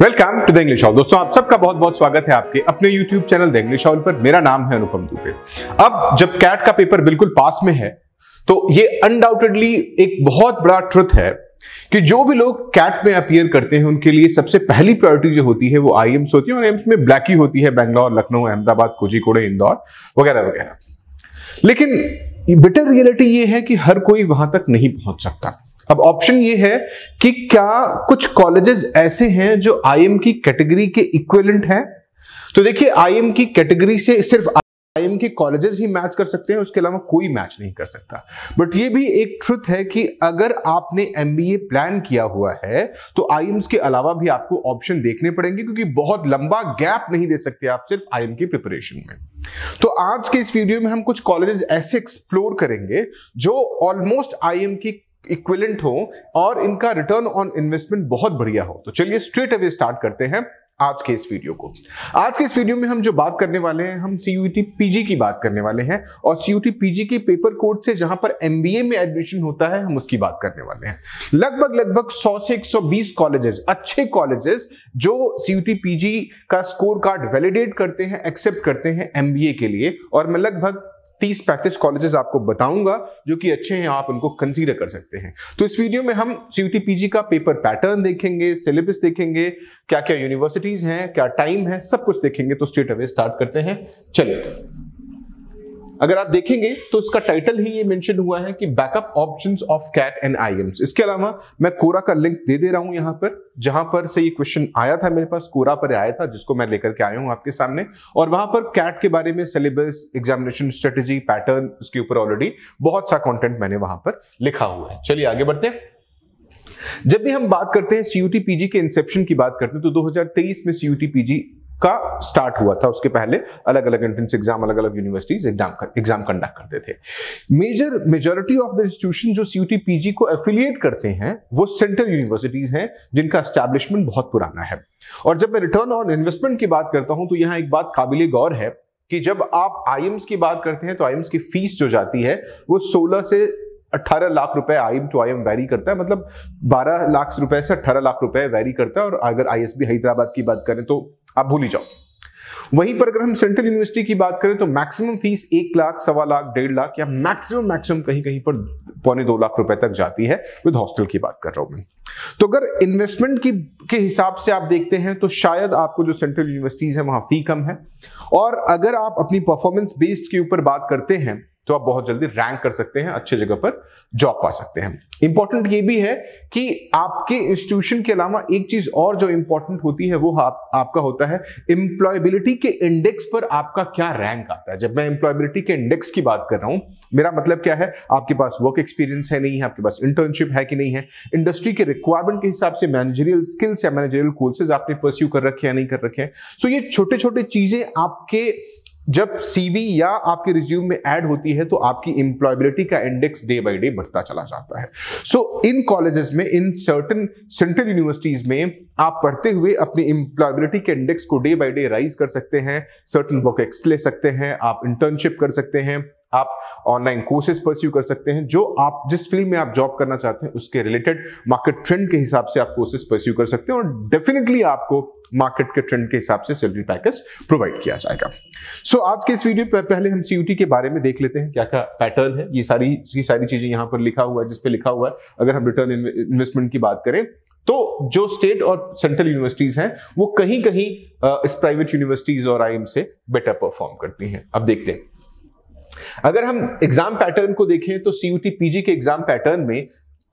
Welcome to the English howl दोस्तों आप सबका बहुत बहुत स्वागत है आपके अपने YouTube channel the English howl पर मेरा नाम है अनुपम दुबे अब जब कैट का पेपर बिल्कुल पास में है तो ये अनडाउटेडली एक बहुत बड़ा ट्रुथ है कि जो भी लोग कैट में अपियर करते हैं उनके लिए सबसे पहली प्रायोरिटी जो होती है वो आई एम्स होती है और एम्स में ब्लैक ही होती है बैंगलोर लखनऊ अहमदाबाद कोझीकोड़े इंदौर वगैरह वगैरह लेकिन बेटर रियलिटी ये है कि हर कोई वहां तक नहीं पहुंच सकता अब ऑप्शन ये है कि क्या कुछ कॉलेजेस ऐसे हैं जो आईएम की कैटेगरी के इक्वेलेंट हैं तो देखिए आईएम की कैटेगरी से सिर्फ आईएम के कॉलेजेस ही मैच कर सकते हैं उसके अलावा कोई मैच नहीं कर सकता बट ये भी एक ट्रुथ है कि अगर आपने एमबीए प्लान किया हुआ है तो आईएम्स के अलावा भी आपको ऑप्शन देखने पड़ेंगे क्योंकि बहुत लंबा गैप नहीं दे सकते आप सिर्फ आईएम की प्रिपरेशन में तो आज के इस वीडियो में हम कुछ कॉलेजेस ऐसे एक्सप्लोर करेंगे जो ऑलमोस्ट आईएम की इक्विलेंट हो और इनका रिटर्न ऑन इन्वेस्टमेंट बहुत बढ़िया हो तो चलिए स्ट्रेट अवे स्टार्ट करते हैं आज के इस वीडियो को आज के इस वीडियो में हम जो बात करने वाले हैं हम सी पीजी की बात करने वाले हैं और सी पीजी के पेपर कोड से जहां पर एमबीए में एडमिशन होता है हम उसकी बात करने वाले हैं लगभग लगभग 100 से 120 कॉलेजेस अच्छे कॉलेजेस जो सी पीजी का स्कोर कार्ड वैलिडेट करते हैं एक्सेप्ट करते हैं एमबीए के लिए और मैं लगभग तीस पैंतीस कॉलेजेस आपको बताऊंगा जो कि अच्छे हैं आप उनको कंसीडर कर सकते हैं तो इस वीडियो में हम सी पीजी का पेपर पैटर्न देखेंगे सिलेबस देखेंगे क्या क्या यूनिवर्सिटीज हैं क्या टाइम है सब कुछ देखेंगे तो स्टेट अवे स्टार्ट करते हैं चलिए अगर आप देखेंगे तो इसका टाइटल ही ये मेंशन हुआ है कि backup options of CAT and IIMs इसके अलावा मैं कोरा का लिंक दे दे रहा हूं यहां पर जहां पर से ये क्वेश्चन आया था मेरे पास कोरा पर आया था जिसको मैं लेकर के आया हूं आपके सामने और वहां पर कैट के बारे में सिलेबस एग्जामिनेशन स्ट्रेटेजी पैटर्न उसके ऊपर ऑलरेडी बहुत सा कॉन्टेंट मैंने वहां पर लिखा हुआ है चलिए आगे बढ़ते हैं जब भी हम बात करते हैं सीयूटी पीजी के इंसेप्शन की बात करते हैं तो 2023 में सीयूटी पीजी का स्टार्ट हुआ था उसके पहले अलग अलग एंट्रेंस एग्जाम अलग अलग यूनिवर्सिटीज एग्जाम एग्जाम कंडक्ट करते थे major majority of the institution जो सीयूटी को एफिलिएट करते हैं वो सेंट्रल यूनिवर्सिटीज हैं जिनका एस्टैब्लिशमेंट बहुत पुराना है और जब मैं रिटर्न ऑन इन्वेस्टमेंट की बात करता हूं तो यहां एक बात काबिल गौर है कि जब आप आई की बात करते हैं तो आई की फीस जो जाती है वो सोलह से अट्ठारह लाख रुपए I to I M vary करता है मतलब बारह लाख रुपए से अट्ठारह लाख रुपए वैरी करता है और अगर आईएसबी हैदराबाद की बात करें तो आप भूल ही जाओ वहीं पर अगर हम सेंट्रल यूनिवर्सिटी की बात करें तो मैक्सिमम फीस एक लाख सवा लाख डेढ़ लाख या मैक्सिमम मैक्सिमम कहीं कहीं पर पौने दो लाख रुपए तक जाती है विद हॉस्टल की बात कर रहा हूं मैं तो अगर इन्वेस्टमेंट की के हिसाब से आप देखते हैं तो शायद आपको जो सेंट्रल यूनिवर्सिटीज है वहां फी कम है और अगर आप अपनी परफॉर्मेंस बेस्ड के ऊपर बात करते हैं तो आप बहुत जल्दी रैंक कर सकते हैं अच्छे जगह पर जॉब पा सकते हैं इंपॉर्टेंट ये भी है कि आपके इंस्टीट्यूशन के अलावा एक चीज और जो इंपॉर्टेंट होती है वो आप, आपका होता है इंप्लॉयबिलिटी के इंडेक्स पर आपका क्या रैंक आता है जब मैं इंप्लॉयबिलिटी के इंडेक्स की बात कर रहा हूं मेरा मतलब क्या है आपके पास वर्क एक्सपीरियंस है नहीं है आपके पास इंटर्नशिप है कि नहीं है इंडस्ट्री के रिक्वायरमेंट के हिसाब से मैनेजरियल स्किल्स या मैनेजरियल कोर्सेज आपने परस्यू कर रखे या नहीं कर रखे हैं सो ये छोटे छोटे चीजें आपके जब सीवी या आपके रिज्यूम में ऐड होती है तो आपकी इंप्लॉयबिलिटी का इंडेक्स डे बाई डे बढ़ता चला जाता है सो so, इन कॉलेजेस में इन सर्टन सेंट्रल यूनिवर्सिटीज में आप पढ़ते हुए अपनी इंप्लॉयबिलिटी के इंडेक्स को डे बाई डे राइज कर सकते हैं सर्टन वर्क एक्स ले सकते हैं आप इंटर्नशिप कर सकते हैं आप ऑनलाइन कोर्सेज परस्यू कर सकते हैं जो आप जिस फील्ड में आप जॉब करना चाहते हैं उसके रिलेटेड मार्केट ट्रेंड के हिसाब से आप कोर्सेज परस्यू कर सकते हैं और डेफिनेटली आपको मार्केट के ट्रेंड के हिसाब से सैलरी पैकेज प्रोवाइड किया जाएगा सो so, आज के इस वीडियो पर पहले हम सी के बारे में देख लेते हैं क्या क्या पैटर्न है ये सारी ये सारी चीजें यहाँ पर लिखा हुआ है जिसपे लिखा हुआ है अगर हम रिटर्न इन्वेस्टमेंट की बात करें तो जो स्टेट और सेंट्रल यूनिवर्सिटीज हैं वो कहीं कहीं इस प्राइवेट यूनिवर्सिटीज और आई से बेटर परफॉर्म करती हैं अब देखते हैं अगर हम एग्जाम पैटर्न को देखें तो सीयूटी पीजी के एग्जाम पैटर्न में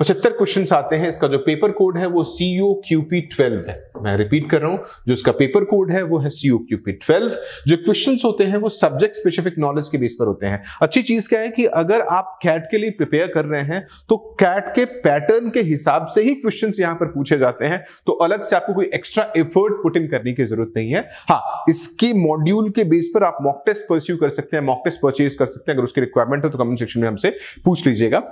पचहत्तर क्वेश्चन आते हैं इसका जो पेपर कोड है वो सी क्यूपी ट्वेल्व है मैं रिपीट कर रहा हूँ जो इसका पेपर कोड है वो है सी क्यूपी ट्वेल्व जो क्वेश्चन होते हैं वो सब्जेक्ट स्पेसिफिक नॉलेज के बेस पर होते हैं अच्छी चीज क्या है कि अगर आप कैट के लिए प्रिपेयर कर रहे हैं तो कैट के पैटर्न के हिसाब से ही क्वेश्चन यहाँ पर पूछे जाते हैं तो अलग से आपको कोई एक्स्ट्रा एफर्ट पुट इन करने की जरूरत नहीं है हाँ इसके मॉड्यूल के बेस पर आप मॉक टेस्ट परस्यू कर सकते हैं मॉक टेस्ट परचेज कर सकते हैं अगर उसकी रिक्वायरमेंट हो तो कमेंट सेक्शन में हमसे पूछ लीजिएगा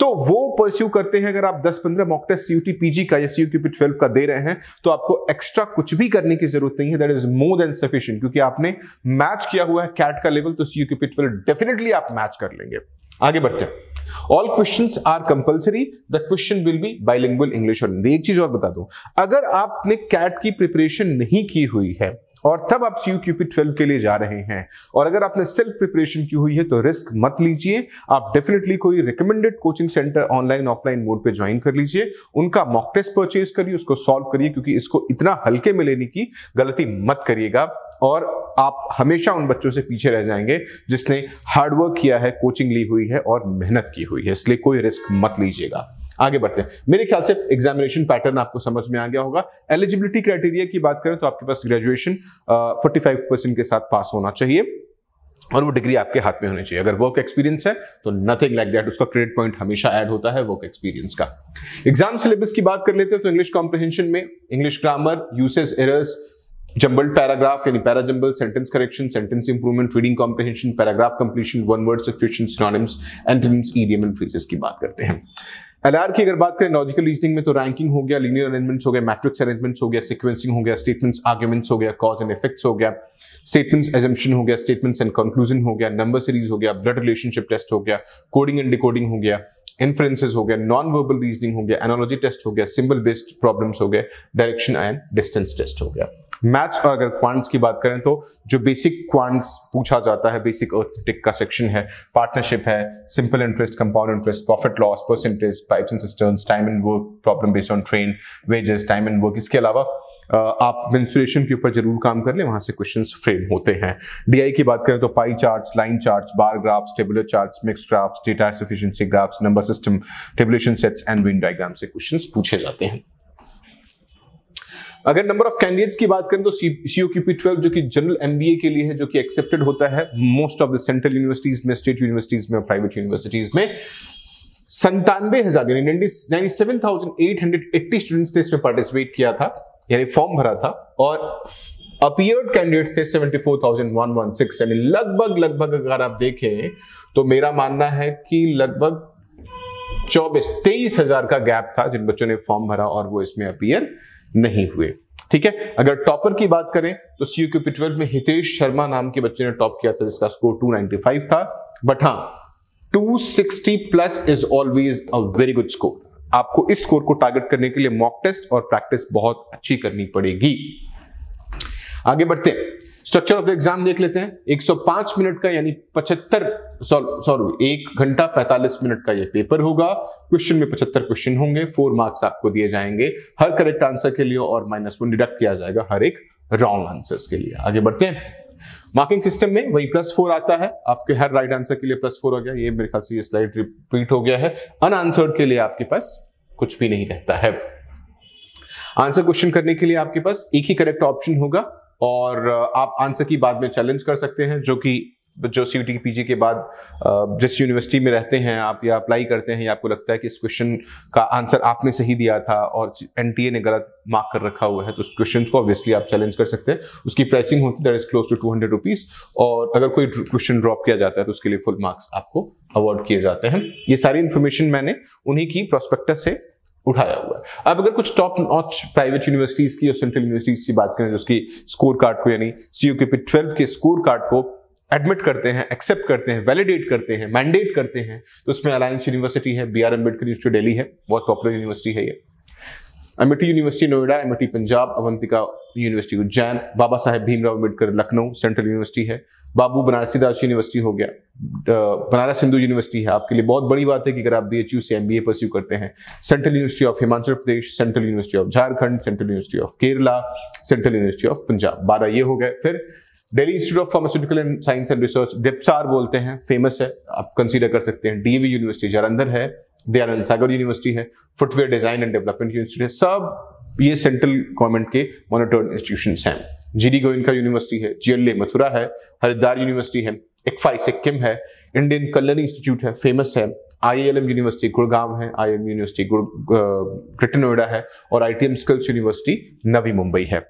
तो वो परस्यू करते हैं अगर आप 10-15 मॉक टेस्ट सीयूटी पीजी का या सीयूटीपी ट्वेल्व का दे रहे हैं तो आपको एक्स्ट्रा कुछ भी करने की जरूरत नहीं है that is more than sufficient क्योंकि आपने मैच किया हुआ है कैट का लेवल तो सीयूटीपी ट्वेल्व डेफिनेटली आप मैच कर लेंगे आगे बढ़ते हैं all question are compulsory the question will be bilingual English और हिंदी एक चीज और बता दूं अगर आपने कैट की प्रिपरेशन नहीं की हुई है और तब आप सी क्यूपी ट्वेल्व के लिए जा रहे हैं और अगर आपने सेल्फ प्रिपरेशन की हुई है तो रिस्क मत लीजिए आप डेफिनेटली कोई recommended coaching centre online offline mode पे ज्वाइन कर लीजिए उनका मॉक टेस्ट परचेज करिए उसको सॉल्व करिए क्योंकि इसको इतना हल्के में लेने की गलती मत करिएगा और आप हमेशा उन बच्चों से पीछे रह जाएंगे जिसने हार्डवर्क किया है कोचिंग ली हुई है और मेहनत की हुई है इसलिए कोई रिस्क मत लीजिएगा आगे बढ़ते हैं मेरे ख्याल से एग्जामिनेशन पैटर्न आपको समझ में आ गया होगा एलिजिबिलिटी क्राइटेरिया की बात करें तो आपके पास ग्रेजुएशन फोर्टी फाइव परसेंट के साथ पास होना चाहिए और वो डिग्री आपके हाथ में होनी चाहिए अगर वर्क एक्सपीरियंस है तो नथिंग लाइक दैट उसका क्रेडिट पॉइंट हमेशा ऐड होता है वर्क एक्सपीरियंस का एग्जाम सिलेबस की बात कर लेते हैं तो इंग्लिश कॉम्प्रिहेंशन में English grammar usage errors jumbled paragraph यानी para jumble sentence correction sentence improvement reading comprehension paragraph completion one word substitution की बात करते हैं एलआर की अगर बात करें लॉजिकल रीजनिंग में तो रैंकिंग हो गया लीनियर अरेंजमेंट्स हो गया मैट्रिक्स अरेंजमेंट्स हो गया सिक्वेंसिंग हो गया स्टेटमेंट्स आर्ग्यूमेंट्स हो गया कॉज एंड इफेक्ट्स हो गया स्टेटमेंट्स एजम्पशन हो गया स्टेटमेंट्स एंड कंक्लूजन हो गया नंबर सीरीज हो गया ब्लड रिलेशनशिप टेस्ट हो गया कोडिंग एंड डिकोडिंग हो गया इन्फ्रेंसेज हो गया नॉन वर्बल रीजनिंग हो गया एनोलॉजी टेस्ट हो गया सिंबल बेस्ड प्रॉब्लम्स हो गया डायरेक्शन एंड डिस्टेंस टेस्ट हो गया मैथ्स और अगर क्वांट्स की बात करें तो जो बेसिक क्वांट्स पूछा जाता है बेसिक अर्थमेटिक का सेक्शन है पार्टनरशिप है simple interest compound interest profit loss percentage pipe and cisterns time and work problem based on train wages time and work इसके अलावा आप मेंस्ट्रुएशन के ऊपर जरूर काम कर लें वहां से क्वेश्चंस फ्रेम होते हैं डीआई की बात करें तो pie charts line charts bar graphs tabular charts mix graphs data sufficiency graphs number system tabulation sets and Venn diagram से क्वेश्चंस पूछे जाते हैं अगर नंबर ऑफ कैंडिडेट्स की बात करें तो सी पी ट्वेल्व जो कि जनरल एमबीए के लिए है जो कि एक्सेप्टेड होता है most of the central universities में स्टेट यूनिवर्सिटीज में प्राइवेट यूनिवर्सिटीज में संतानवे हजार यानी स्टूडेंट्स ने इसमें पार्टिसिपेट किया था यानी फॉर्म भरा था और अपियर्ड कैंडिडेट थे सिक्स यानी लगभग लगभग अगर आप देखें तो मेरा मानना है कि लगभग चौबीस तेईस हजार का गैप था जिन बच्चों ने फॉर्म भरा और वो इसमें अपियर नहीं हुए ठीक है अगर टॉपर की बात करें तो सीयू पी ट्वेल्व में हितेश शर्मा नाम के बच्चे ने टॉप किया था जिसका स्कोर 295 था but to 260 plus is always a very good score आपको इस स्कोर को टारगेट करने के लिए मॉक टेस्ट और प्रैक्टिस बहुत अच्छी करनी पड़ेगी आगे बढ़ते हैं स्ट्रक्चर ऑफ द एग्जाम देख लेते हैं 105 मिनट का यानी 75 सॉरी एक घंटा 45 मिनट का यह पेपर होगा क्वेश्चन में 75 क्वेश्चन होंगे फोर मार्क्स आपको दिए जाएंगे हर करेक्ट आंसर के लिए और माइनस वन डिडक्ट किया जाएगा हर एक रॉन्ग आंसर्स के लिए आगे बढ़ते हैं मार्किंग सिस्टम में वही प्लस फोर आता है आपके हर राइट आंसर के लिए प्लस फोर हो गया ये मेरे ख्याल से ये स्लाइड रिपीट हो गया है अनआंसर्ड के लिए आपके पास कुछ भी नहीं रहता है आंसर क्वेश्चन करने के लिए आपके पास एक ही करेक्ट ऑप्शन होगा और आप आंसर की बाद में चैलेंज कर सकते हैं जो कि जो सी टी पी के बाद जिस यूनिवर्सिटी में रहते हैं आप या अप्लाई करते हैं या आपको लगता है कि इस क्वेश्चन का आंसर आपने सही दिया था और एन ने गलत मार्क कर रखा हुआ है तो उस क्वेश्चन को ऑब्वियसली आप चैलेंज कर सकते हैं उसकी प्राइसिंग होती है that is close to two hundred rupees और अगर कोई क्वेश्चन ड्रॉप किया जाता है तो उसके लिए फुल मार्क्स आपको अवॉर्ड किए जाते हैं ये सारी इन्फॉर्मेशन मैंने उन्हीं की प्रोस्पेक्टस से उठाया हुआ है अब अगर कुछ टॉप नॉच प्राइवेट यूनिवर्सिटीज की और सेंट्रल यूनिवर्सिटीज की बात करें जो उसकी स्कोर कार्ड को यानी सीयू के पी ट्वेल्व के स्कोर कार्ड को एडमिट करते हैं एक्सेप्ट करते हैं वैलिडेट करते हैं मैंडेट करते हैं तो उसमें अलायंस यूनिवर्सिटी है B R Ambedkar university Delhi है बहुत पॉपुलर यूनिवर्सिटी है ये Amethi university Noida Amity Punjab Avantika university Ujjain Baba Saheb Bhimrao Ambedkar Lucknow central university है बाबू बनारसी दास यूनिवर्सिटी हो गया बनारस हिंदू यूनिवर्सिटी है आपके लिए बहुत बड़ी बात है कि अगर आप बी से एम परस्यू करते हैं central university of Himachal Pradesh central university of Jharkhand central university of Kerala central university of Punjab बारह ये हो गए फिर Delhi institute of pharmaceutical and science and research DIPSAR बोलते हैं फेमस है आप कंसीडर कर सकते हैं डीवी यूनिवर्सिटी जालंधर है दयानंद सागर यूनिवर्सिटी है footwear design and development university है सब ये सेंट्रल गवर्नमेंट के मॉनिटर्ड इंस्टीट्यूशन हैं जीडी गोयनका यूनिवर्सिटी है जीएलए मथुरा है हरिद्वार यूनिवर्सिटी है इकफाई सिक्किम है इंडियन कल्याण इंस्टीट्यूट है फेमस है एम यूनिवर्सिटी गुड़गांव है आईएम यूनिवर्सिटी ग्रेटर नोएडा है और ITM skills university Navi Mumbai है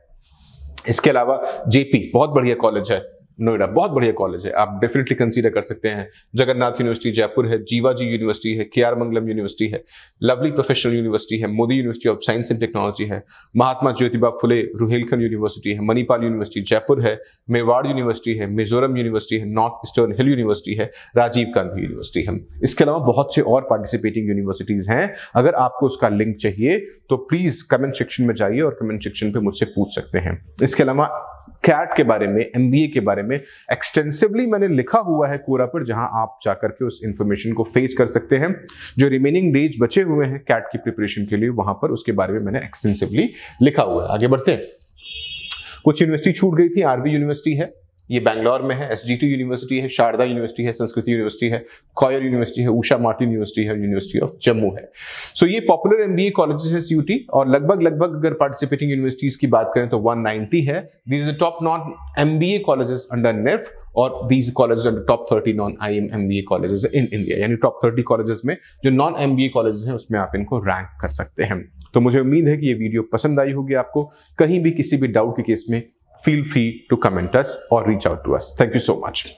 इसके अलावा जेपी बहुत बढ़िया कॉलेज है नोएडा बहुत बढ़िया कॉलेज है आप डेफिनेटली कंसीडर कर सकते हैं जगन्नाथ यूनिवर्सिटी जयपुर है जीवाजी यूनिवर्सिटी है के आर मंगलम यूनिवर्सिटी है लवली प्रोफेशनल यूनिवर्सिटी है Modi university of science and technology है महात्मा ज्योतिबा फुले रुहेलखंड यूनिवर्सिटी है मणिपाल यूनिवर्सिटी जयपुर है मेवाड़ यूनिवर्सिटी है मिजोरम यूनिवर्सिटी है नॉर्थ ईस्टर्न हिल यूनिवर्सिटी है राजीव गांधी यूनिवर्सिटी है इसके अलावा बहुत से और पार्टिसिपेटिंग यूनिवर्सिटीज़ हैं अगर आपको उसका लिंक चाहिए तो प्लीज़ कमेंट सेक्शन में जाइए और कमेंट सेक्शन पर मुझसे पूछ सकते हैं इसके अलावा कैट के बारे में एम के बारे में एक्सटेंसिवली मैंने लिखा हुआ है कोरा पर जहां आप जाकर के उस इन्फॉर्मेशन को फेज कर सकते हैं जो रिमेनिंग डेज बचे हुए हैं कैट की प्रिपरेशन के लिए वहां पर उसके बारे में मैंने एक्सटेंसिवली लिखा हुआ है आगे बढ़ते हैं कुछ यूनिवर्सिटी छूट गई थी आरवी यूनिवर्सिटी है ये बैंगलोर में है एस यूनिवर्सिटी है शारदा यूनिवर्सिटी है संस्कृति यूनिवर्सिटी है कॉयर यूनिवर्सिटी है उषा मार्टिन यूनिवर्सिटी है यूनिवर्सिटी ऑफ जम्मू है सो so, ये पॉपुलर एम बी कॉलेज है सी और लगभग लगभग अगर पार्टिसिपेटिंग यूनिवर्सिटीज की बात करें तो 190 है this is the top non M B A college under NEF और these college under top thirty non I M M B A college in India यानी टॉप थर्टी कॉलेज में जो non M B A college हैं उसमें आप इनको rank कर सकते हैं तो मुझे उम्मीद है कि ये वीडियो पसंद आई होगी आपको कहीं भी किसी भी डाउट के केस में feel free to comment us or reach out to us. Thank you so much.